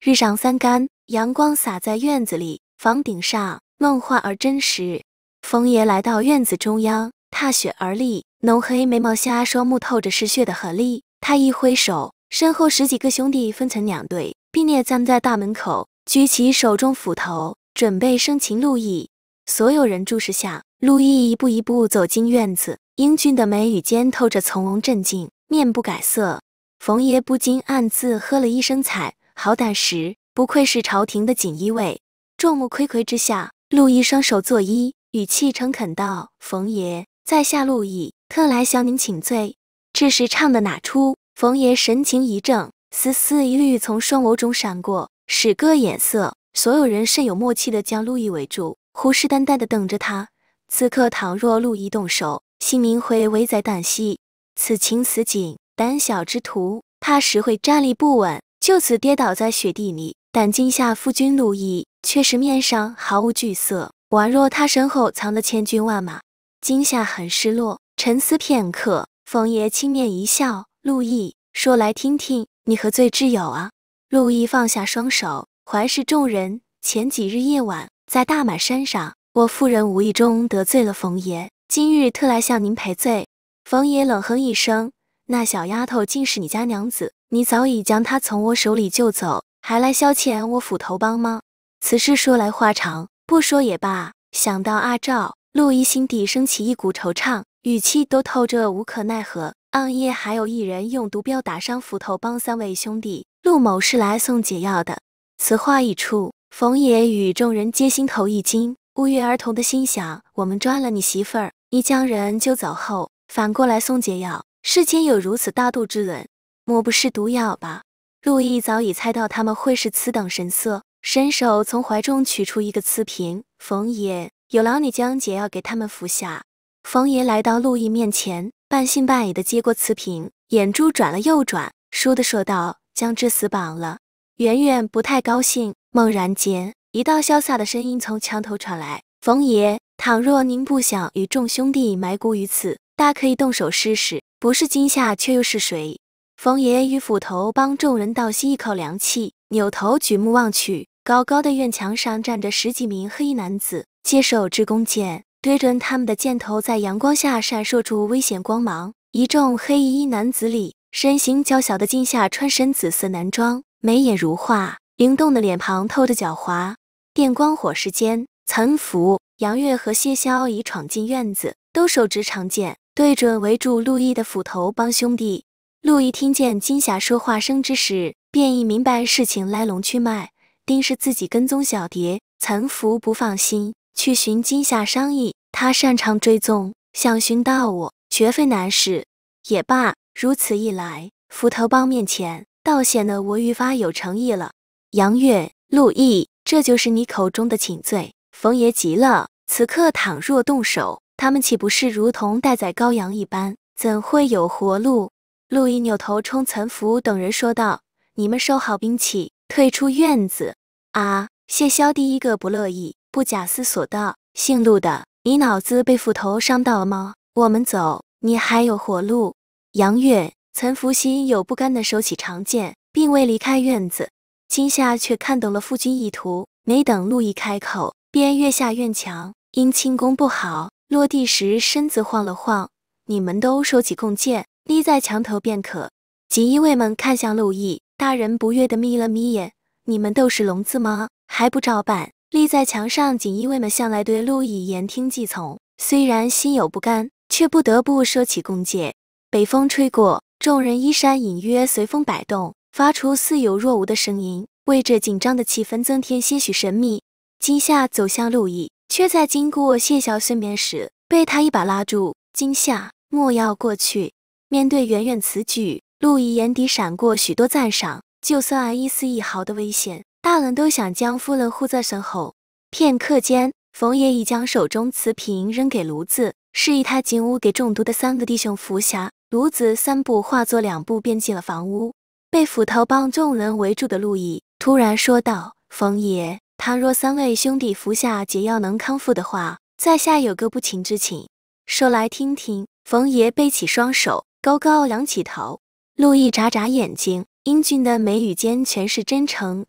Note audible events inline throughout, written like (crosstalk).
日上三竿，阳光洒在院子里、房顶上，梦幻而真实。冯爷来到院子中央，踏雪而立，浓黑眉毛下双目透着嗜血的狠戾。他一挥手，身后十几个兄弟分成两队，并列站在大门口，举起手中斧头，准备生擒陆毅。所有人注视下，陆毅一步一步走进院子，英俊的眉宇间透着从容镇静，面不改色。冯爷不禁暗自喝了一声彩。好胆识！不愧是朝廷的锦衣卫。众目睽睽之下，陆绎双手作揖，语气诚恳道：“冯爷，在下陆绎，特来向您请罪。”这是唱的哪出？冯爷神情一正，丝丝疑虑从双眸中闪过，使个眼色，所有人甚有默契的将陆绎围住，虎视眈眈的等着他。此刻倘若陆绎动手，姓名会危在旦夕。此情此景，胆小之徒怕是会站立不稳。就此跌倒在雪地里，但惊吓夫君陆毅，却是面上毫无惧色，宛若他身后藏的千军万马。惊吓很失落，沉思片刻，冯爷轻蔑一笑。陆毅，说：“来听听，你何罪之有啊？”陆毅放下双手，怀视众人。前几日夜晚，在大满山上，我夫人无意中得罪了冯爷，今日特来向您赔罪。冯爷冷哼一声：“那小丫头竟是你家娘子。”你早已将他从我手里救走，还来消遣我斧头帮吗？此事说来话长，不说也罢。想到阿赵，陆毅心底升起一股惆怅，语气都透着无可奈何。暗夜还有一人用毒镖打伤斧头帮三位兄弟，陆某是来送解药的。此话一出，冯爷与众人皆心头一惊，不约而同的心想：我们抓了你媳妇儿，你将人救走后，反过来送解药，世间有如此大度之人。莫不是毒药吧？陆毅早已猜到他们会是此等神色，伸手从怀中取出一个瓷瓶。冯爷，有劳你将解药给他们服下。冯爷来到陆毅面前，半信半疑的接过瓷瓶，眼珠转了又转，倏地说道：“将之死绑了。”圆圆不太高兴，猛然间，一道潇洒的声音从墙头传来：“冯爷，倘若您不想与众兄弟埋骨于此，大可以动手试试，不是惊吓，却又是谁？”冯爷与斧头帮众人倒吸一口凉气，扭头举目望去，高高的院墙上站着十几名黑衣男子，接手持弓箭，对准他们的箭头在阳光下闪烁出危险光芒。一众黑衣男子里，身形娇小的金夏穿身紫色男装，眉眼如画，灵动的脸庞透着狡猾。电光火石间，岑福、杨月和谢霄已闯进院子，都手持长剑，对准围住陆毅的斧头帮兄弟。陆毅听见金霞说话声之时，便已明白事情来龙去脉，定是自己跟踪小蝶，岑福不放心，去寻金霞商议。他擅长追踪，想寻到我，绝非难事。也罢，如此一来，斧头帮面前，倒显得我愈发有诚意了。杨月，陆毅，这就是你口中的请罪？冯爷急了，此刻倘若动手，他们岂不是如同待宰羔羊一般，怎会有活路？陆毅扭头冲岑福等人说道：“你们收好兵器，退出院子。”啊！谢霄第一个不乐意，不假思索道：“姓陆的，你脑子被斧头伤到了吗？我们走，你还有活路。”杨岳、岑福心有不甘地收起长剑，并未离开院子。今夏却看懂了夫君意图，没等陆毅开口，便跃下院墙，因轻功不好，落地时身子晃了晃。你们都收起弓箭。立在墙头便可。锦衣卫们看向陆绎，大人不悦地眯了眯眼：“你们都是聋子吗？还不照办！”立在墙上，锦衣卫们向来对陆绎言听计从，虽然心有不甘，却不得不收起弓箭。北风吹过，众人衣衫隐约随风摆动，发出似有若无的声音，为这紧张的气氛增添些许神秘。金夏走向陆绎，却在经过谢霄身边时，被他一把拉住：“金夏，莫要过去。”面对媛媛此举，陆毅眼底闪过许多赞赏。就算一丝一毫的危险，大人都想将夫人护在身后。片刻间，冯爷已将手中瓷瓶扔给炉子，示意他进屋给中毒的三个弟兄服下。炉子三步化作两步便进了房屋。被斧头帮众人围住的陆毅突然说道：“冯爷，倘若三位兄弟服下解药能康复的话，在下有个不情之请，说来听听。”冯爷背起双手。高高昂起头，陆毅眨眨眼睛，英俊的眉宇间全是真诚。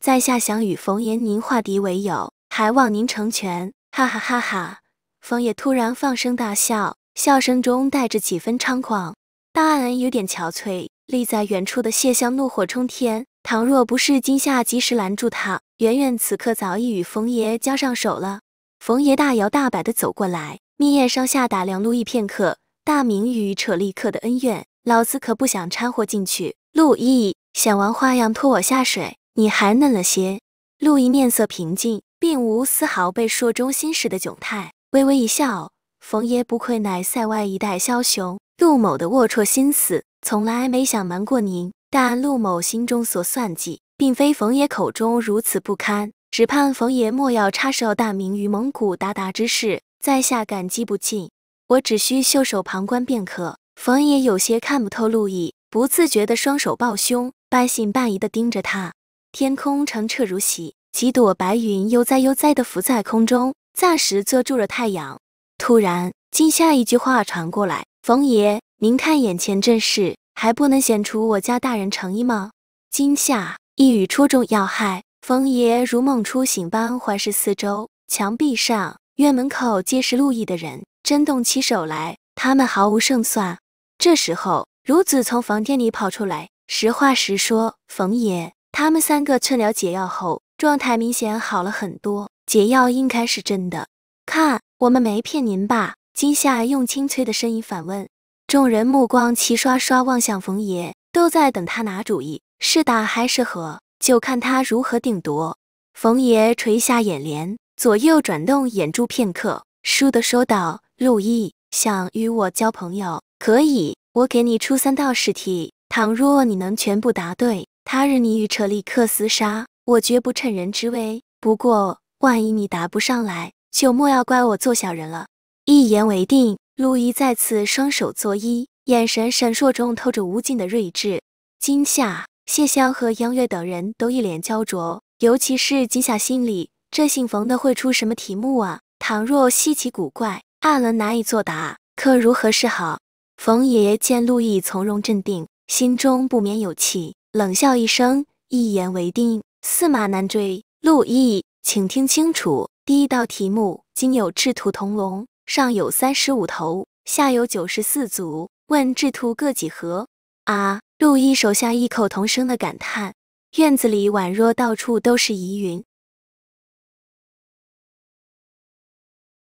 在下想与冯爷您化敌为友，还望您成全。哈哈哈哈！冯爷突然放声大笑，笑声中带着几分猖狂。大恩有点憔悴，立在远处的谢香怒火冲天。倘若不是今夏及时拦住他，圆圆此刻早已与冯爷交上手了。冯爷大摇大摆地走过来，眯眼上下打量陆毅片刻。大明与扯力克的恩怨，老子可不想掺和进去。陆毅想玩花样拖我下水，你还嫩了些。陆毅面色平静，并无丝毫被说中心事的窘态，微微一笑：“冯爷不愧乃塞外一代枭雄，陆某的龌龊心思从来没想瞒过您。但陆某心中所算计，并非冯爷口中如此不堪，只盼冯爷莫要插手大明与蒙古鞑靼之事，在下感激不尽。”我只需袖手旁观便可。冯爷有些看不透陆毅，不自觉地双手抱胸，半信半疑地盯着他。天空澄澈如洗，几朵白云悠哉悠哉地浮在空中，暂时遮住了太阳。突然，今夏一句话传过来：“冯爷，您看眼前这事，还不能显出我家大人诚意吗？”今夏一语戳中要害，冯爷如梦初醒般环视四周，墙壁上、院门口皆是陆毅的人。真动起手来，他们毫无胜算。这时候，孺子从房间里跑出来，实话实说：“冯爷，他们三个吃了解药后，状态明显好了很多。解药应该是真的，看我们没骗您吧？”金夏用清脆的声音反问。众人目光齐刷刷望向冯爷，都在等他拿主意，是打还是和，就看他如何定夺。冯爷垂下眼帘，左右转动眼珠片刻，倏地 (laughs) 说道。陆毅，想与我交朋友，可以，我给你出三道试题，倘若你能全部答对，他日你与车利克厮杀，我绝不趁人之危。不过，万一你答不上来，就莫要怪我做小人了。一言为定。陆毅再次双手作揖，眼神闪烁中透着无尽的睿智。今夏、谢香和杨月等人都一脸焦灼，尤其是今夏心里，这姓冯的会出什么题目啊？倘若稀奇古怪。阿伦难以作答，可如何是好？冯爷爷见陆毅从容镇定，心中不免有气，冷笑一声：“一言为定，驷马难追。”陆毅，请听清楚，第一道题目：今有赤兔同笼，上有三十五头，下有九十四足，问赤兔各几何？啊！陆毅手下异口同声的感叹，院子里宛若到处都是疑云。